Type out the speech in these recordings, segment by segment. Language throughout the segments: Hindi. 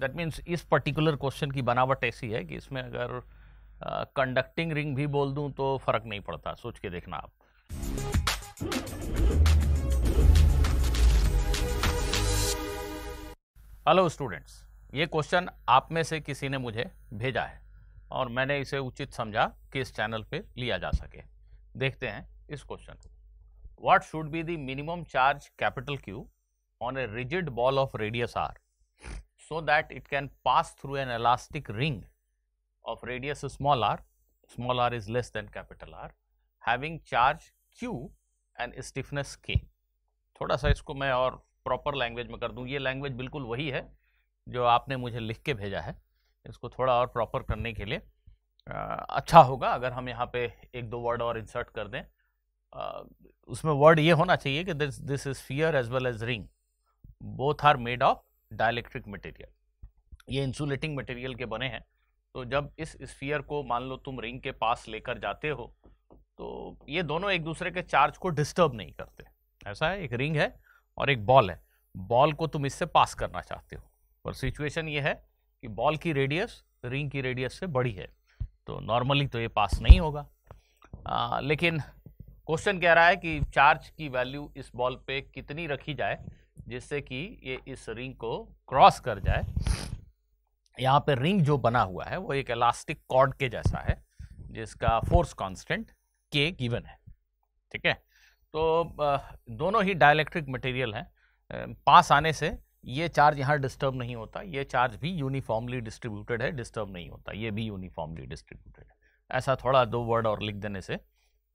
दैट मीन्स इस पर्टिकुलर क्वेश्चन की बनावट ऐसी है कि इसमें अगर कंडक्टिंग रिंग भी बोल दूं तो फ़र्क नहीं पड़ता सोच के देखना आप हेलो स्टूडेंट्स ये क्वेश्चन आप में से किसी ने मुझे भेजा है और मैंने इसे उचित समझा कि इस चैनल पे लिया जा सके देखते हैं इस क्वेश्चन को what should be the minimum charge capital Q on a rigid ball of radius R so that it can pass through an elastic ring of radius small r, small r is less than capital R, having charge Q and stiffness K. thoda sa isko main aur proper language mein kar दूं ye language bilkul wahi hai jo aapne mujhe likh ke bheja hai isko thoda aur proper karne ke liye आ, अच्छा होगा अगर हम यहाँ पे एक दो वर्ड और इंसर्ट कर दें आ, उसमें वर्ड ये होना चाहिए कि this this is sphere as well as ring both are made of dielectric material ये इंसुलेटिंग मटेरियल के बने हैं तो जब इस स्फीयर को मान लो तुम रिंग के पास लेकर जाते हो तो ये दोनों एक दूसरे के चार्ज को डिस्टर्ब नहीं करते ऐसा है एक रिंग है और एक बॉल है बॉल को तुम इससे पास करना चाहते हो पर सिचुएशन ये है कि बॉल की रेडियस रिंग की रेडियस से बड़ी है तो नॉर्मली तो ये पास नहीं होगा आ, लेकिन क्वेश्चन कह रहा है कि चार्ज की वैल्यू इस बॉल पे कितनी रखी जाए जिससे कि ये इस रिंग को क्रॉस कर जाए यहाँ पे रिंग जो बना हुआ है वो एक इलास्टिक कॉर्ड के जैसा है जिसका फोर्स कांस्टेंट के गिवन है ठीक है तो दोनों ही डायलैक्ट्रिक मटेरियल हैं पास आने से ये चार्ज यहाँ डिस्टर्ब नहीं होता ये चार्ज भी यूनिफॉर्मली डिस्ट्रीब्यूटेड है डिस्टर्ब नहीं होता ये भी यूनिफॉर्मली डिस्ट्रीब्यूटेड है ऐसा थोड़ा दो वर्ड और लिख देने से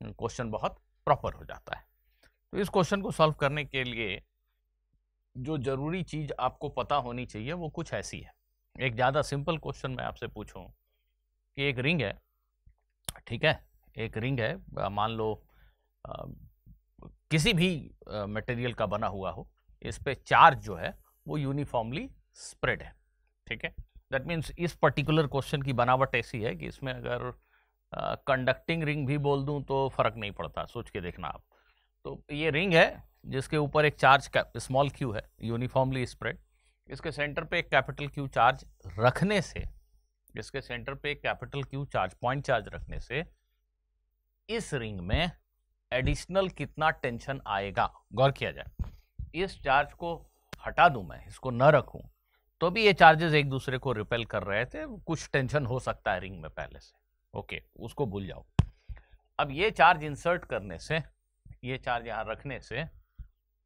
क्वेश्चन बहुत प्रॉपर हो जाता है तो इस क्वेश्चन को सॉल्व करने के लिए जो ज़रूरी चीज़ आपको पता होनी चाहिए वो कुछ ऐसी है एक ज़्यादा सिंपल क्वेश्चन मैं आपसे पूछूँ कि एक रिंग है ठीक है एक रिंग है मान लो आ, किसी भी मटेरियल का बना हुआ हो इस पर चार्ज जो है वो यूनिफॉर्मली स्प्रेड है ठीक है दैट मीन्स इस पर्टिकुलर क्वेश्चन की बनावट ऐसी है कि इसमें अगर कंडक्टिंग रिंग भी बोल दूं तो फ़र्क नहीं पड़ता सोच के देखना आप तो ये रिंग है जिसके ऊपर एक चार्ज स्मॉल क्यू है यूनिफॉर्मली स्प्रेड इसके सेंटर पे एक कैपिटल क्यू चार्ज रखने से इसके सेंटर पे एक capital Q charge point charge रखने से इस रिंग में एडिशनल कितना टेंशन आएगा गौर किया जाए इस चार्ज को हटा दूं मैं इसको न रखूं तो भी ये चार्जेस एक दूसरे को रिपेल कर रहे थे कुछ टेंशन हो सकता है रिंग में पहले से ओके उसको भूल जाओ अब ये चार्ज इंसर्ट करने से ये चार्ज यहाँ रखने से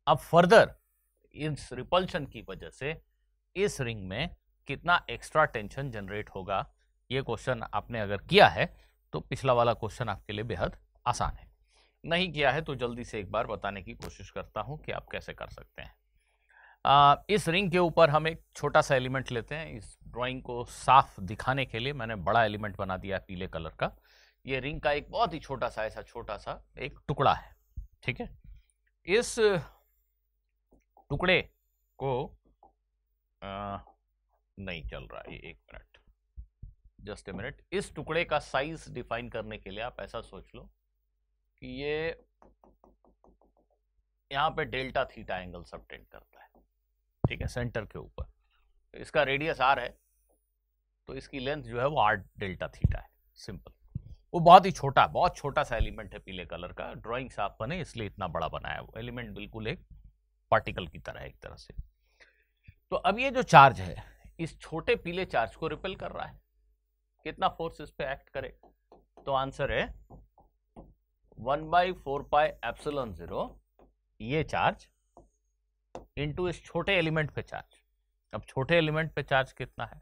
अब फर्दर इस रिपल्शन की वजह से इस रिंग में कितना एक्स्ट्रा टेंशन जनरेट होगा ये क्वेश्चन आपने अगर किया है तो पिछला वाला क्वेश्चन आपके लिए बेहद आसान है नहीं किया है तो जल्दी से एक बार बताने की कोशिश करता हूँ कि आप कैसे कर सकते हैं आ, इस रिंग के ऊपर हम एक छोटा सा एलिमेंट लेते हैं इस ड्राइंग को साफ दिखाने के लिए मैंने बड़ा एलिमेंट बना दिया पीले कलर का ये रिंग का एक बहुत ही छोटा सा ऐसा छोटा सा एक टुकड़ा है ठीक है इस टुकड़े को आ, नहीं चल रहा है एक मिनट जस्ट ए मिनट इस टुकड़े का साइज डिफाइन करने के लिए आप ऐसा सोच लो कि ये यहां पे डेल्टा थीटा एंगल सबटेंड करता है ठीक है सेंटर के ऊपर इसका रेडियस आर है तो इसकी लेंथ जो है वो आर डेल्टा थीटा है सिंपल वो बहुत ही छोटा बहुत छोटा सा एलिमेंट है पीले कलर का ड्राइंग साफ बने इसलिए इतना बड़ा बनाया वो एलिमेंट बिल्कुल एक पार्टिकल की तरह एक तरह से तो अब ये जो चार्ज है इस छोटे पीले चार्ज को रिपेल कर रहा है कितना फोर्स इस पर एक्ट करे तो आंसर है one by four pi epsilon zero ये चार्ज इंटू इस छोटे एलिमेंट पे चार्ज अब छोटे एलिमेंट पे चार्ज कितना है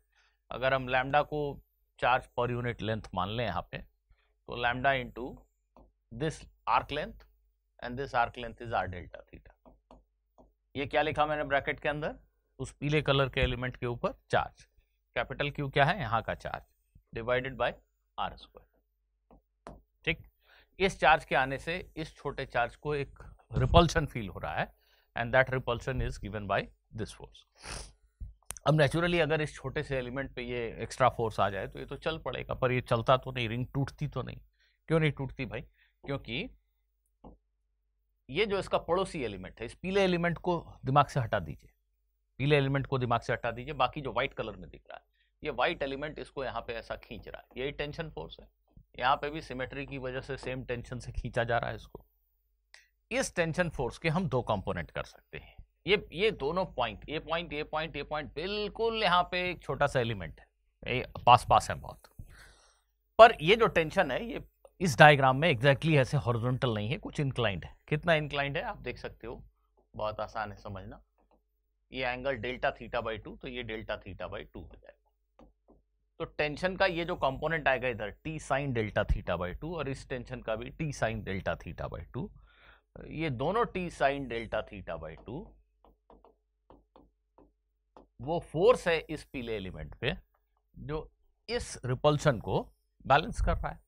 अगर हम लैमडा को चार्ज पर यूनिट लेंथ मान लें यहाँ पे So, lambda into this arc length and this arc length is r delta theta. ये क्या लिखा मैंने ब्रैकेट के अंदर उस पीले कलर के एलिमेंट के ऊपर चार्ज कैपिटल क्यू क्या है यहाँ का charge divided by R square ठीक इस चार्ज के आने से इस छोटे चार्ज को एक रिपल्शन फील हो रहा है and that repulsion is given by this force अब नेचुरली अगर इस छोटे से एलिमेंट पे ये एक्स्ट्रा फोर्स आ जाए तो ये तो चल पड़ेगा पर ये चलता तो नहीं रिंग टूटती तो नहीं क्यों नहीं टूटती भाई क्योंकि ये जो इसका पड़ोसी एलिमेंट है इस पीले एलिमेंट को दिमाग से हटा दीजिए पीले एलिमेंट को दिमाग से हटा दीजिए बाकी जो व्हाइट कलर में दिख रहा है ये व्हाइट एलिमेंट इसको यहाँ पे ऐसा खींच रहा है यही टेंशन फोर्स है यहाँ पे भी सिमेट्री की वजह से सेम टेंशन से खींचा जा रहा है इसको इस टेंशन फोर्स के हम दो कंपोनेंट कर सकते हैं ये ये दोनों पॉइंट ये पॉइंट ये पॉइंट ये पॉइंट बिल्कुल यहाँ पे एक छोटा सा एलिमेंट है ये पास पास है बहुत पर ये जो टेंशन है ये इस डायग्राम में एग्जैक्टली exactly ऐसे हॉरिजॉन्टल नहीं है कुछ इंक्लाइंड है कितना इंक्लाइंड है आप देख सकते हो बहुत आसान है समझना ये angle delta theta by two तो ये डेल्टा थीटा बाई टू हो जाएगा तो टेंशन का ये जो कंपोनेंट आएगा इधर T sine delta theta by two और इस टेंशन का भी T sine delta theta by two ये दोनों T sine delta theta by two वो फोर्स है इस पीले एलिमेंट पे जो इस रिपल्सन को बैलेंस कर रहा है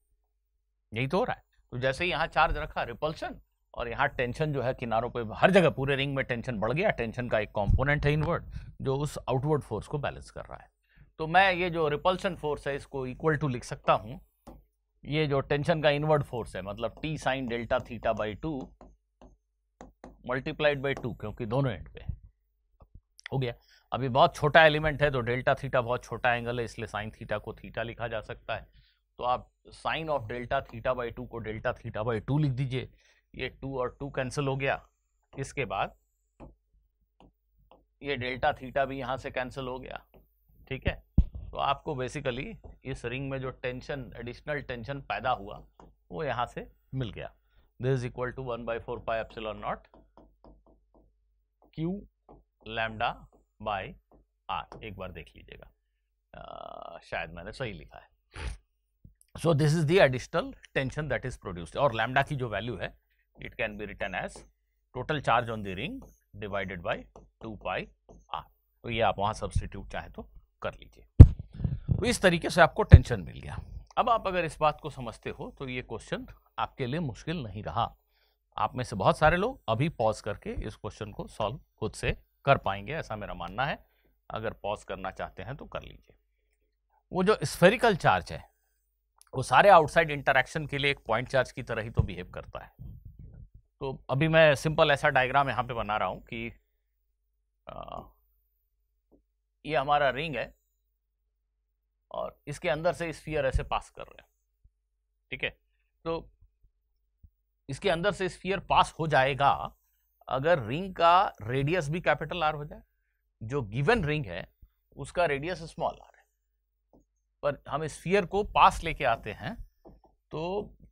यही तो हो रहा है तो जैसे यहाँ चार्ज रखा रिपल्सन और यहाँ टेंशन जो है किनारों पे हर जगह पूरे रिंग में टेंशन बढ़ गया टेंशन का एक कंपोनेंट है इनवर्ड जो उस आउटवर्ड फोर्स को बैलेंस कर रहा है तो मैं ये जो रिपल्सन फोर्स है इसको इक्वल टू लिख सकता हूँ ये जो टेंशन का इनवर्ड फोर्स है मतलब T sine delta theta by two multiplied by two क्योंकि दोनों एंड पे हो गया अभी बहुत छोटा एलिमेंट है तो डेल्टा थीटा बहुत छोटा एंगल है इसलिए साइन थीटा को थीटा लिखा जा सकता है तो आप sine of delta theta by two को डेल्टा थीटा बाई टू लिख दीजिए ये टू और टू कैंसिल हो गया इसके बाद ये डेल्टा थीटा भी यहाँ से कैंसिल हो गया ठीक है तो आपको बेसिकली इस रिंग में जो टेंशन एडिशनल टेंशन पैदा हुआ वो यहाँ से मिल गया this is equal to one by four pi epsilon not Q lambda by हाँ, आर एक बार देख लीजिएगा शायद मैंने सही लिखा है so this is the additional tension that is produced और लैमडा की जो वैल्यू है it can be written as total charge on the ring divided by two pi R तो ये आप वहाँ सब्सटीट्यूट चाहे तो कर लीजिए तो इस तरीके से आपको टेंशन मिल गया अब आप अगर इस बात को समझते हो तो ये क्वेश्चन आपके लिए मुश्किल नहीं रहा आप में से बहुत सारे लोग अभी पॉज करके इस क्वेश्चन को सॉल्व खुद से कर पाएंगे ऐसा मेरा मानना है अगर पॉज करना चाहते हैं तो कर लीजिए वो जो स्फेरिकल चार्ज है वो सारे आउटसाइड इंटरेक्शन के लिए एक पॉइंट चार्ज की तरह ही तो बिहेव करता है तो अभी मैं सिंपल ऐसा डायग्राम यहाँ पे बना रहा हूँ कि आ, ये हमारा रिंग है और इसके अंदर से स्फीयर ऐसे पास कर रहे हैं ठीक है तो इसके अंदर से स्फीयर पास हो जाएगा अगर रिंग का रेडियस भी कैपिटल आर हो जाए जो गिवन रिंग है उसका रेडियस स्मॉल आर है पर हम स्फीयर को पास लेके आते हैं तो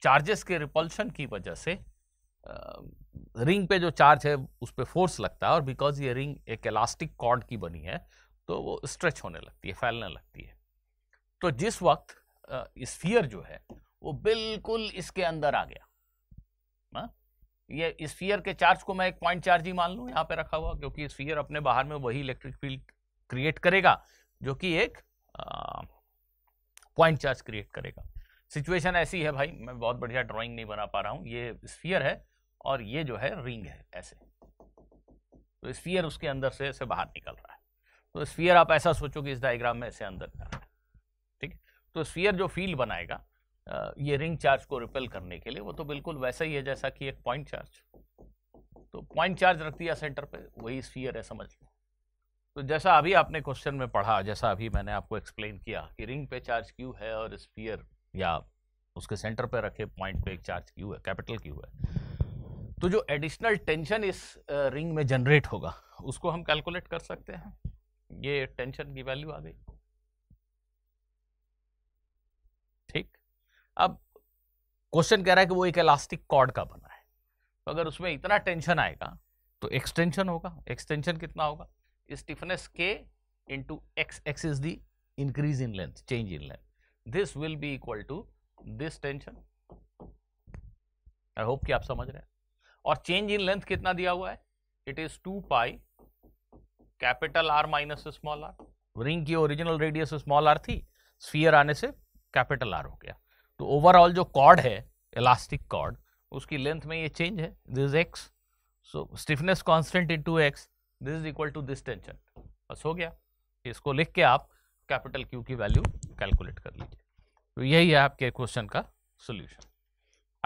चार्जेस के रिपल्शन की वजह से रिंग पे जो चार्ज है उस पर फोर्स लगता है और बिकॉज ये रिंग एक इलास्टिक कॉर्ड की बनी है तो वो स्ट्रेच होने लगती है फैलने लगती है तो जिस वक्त स्फीयर जो है वो बिल्कुल इसके अंदर आ गया ना हाँ? ये स्फीयर के चार्ज को मैं एक पॉइंट चार्ज ही मान लूँ यहाँ पे रखा हुआ क्योंकि स्फीयर अपने बाहर में वही इलेक्ट्रिक फील्ड क्रिएट करेगा जो कि एक पॉइंट चार्ज क्रिएट करेगा सिचुएशन ऐसी है भाई मैं बहुत बढ़िया ड्राइंग नहीं बना पा रहा हूँ ये स्फीयर है और ये जो है रिंग है ऐसे तो स्फीयर उसके अंदर से ऐसे बाहर निकल रहा है तो स्फीयर आप ऐसा सोचो कि इस डायग्राम में ऐसे अंदर जा रहा है ठीक है तो स्फीयर जो फील्ड बनाएगा ये रिंग चार्ज को रिपेल करने के लिए वो तो बिल्कुल वैसा ही है जैसा कि एक पॉइंट चार्ज तो पॉइंट चार्ज रख दिया सेंटर पे वही स्फीयर है समझ लो तो जैसा अभी आपने क्वेश्चन में पढ़ा जैसा अभी मैंने आपको एक्सप्लेन किया कि रिंग पे चार्ज क्यू है और स्फीयर या उसके सेंटर पे रखे पॉइंट पे एक चार्ज क्यू है कैपिटल क्यू है तो जो एडिशनल टेंशन इस रिंग में जनरेट होगा उसको हम कैलकुलेट कर सकते हैं ये टेंशन की वैल्यू आ गई ठीक अब क्वेश्चन कह रहा है कि वो एक इलास्टिक कॉर्ड का बना है तो अगर उसमें इतना टेंशन आएगा तो एक्सटेंशन होगा एक्सटेंशन कितना होगा स्टिफनेस के into X X is the increase in length change in length this will be equal to this tension I hope कि आप समझ रहे हैं और चेंज इन लेंथ कितना दिया हुआ है it is two pi capital R minus small R ring की ओरिजिनल रेडियस स्मॉल आर थी स्फीयर आने से कैपिटल आर हो गया तो ओवरऑल जो कॉर्ड है इलास्टिक कॉर्ड उसकी लेंथ में ये चेंज है this X so stiffness constant into X this is equal to this tension बस हो गया इसको लिख के आप कैपिटल क्यू की वैल्यू कैलकुलेट कर लीजिए तो यही है आपके क्वेश्चन का सोल्यूशन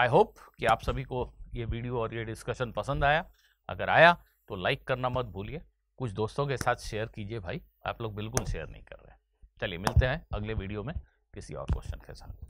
आई होप कि आप सभी को ये वीडियो और ये डिस्कशन पसंद आया अगर आया तो लाइक करना मत भूलिए कुछ दोस्तों के साथ शेयर कीजिए भाई आप लोग बिल्कुल शेयर नहीं कर रहे चलिए मिलते हैं अगले वीडियो में किसी और क्वेश्चन के साथ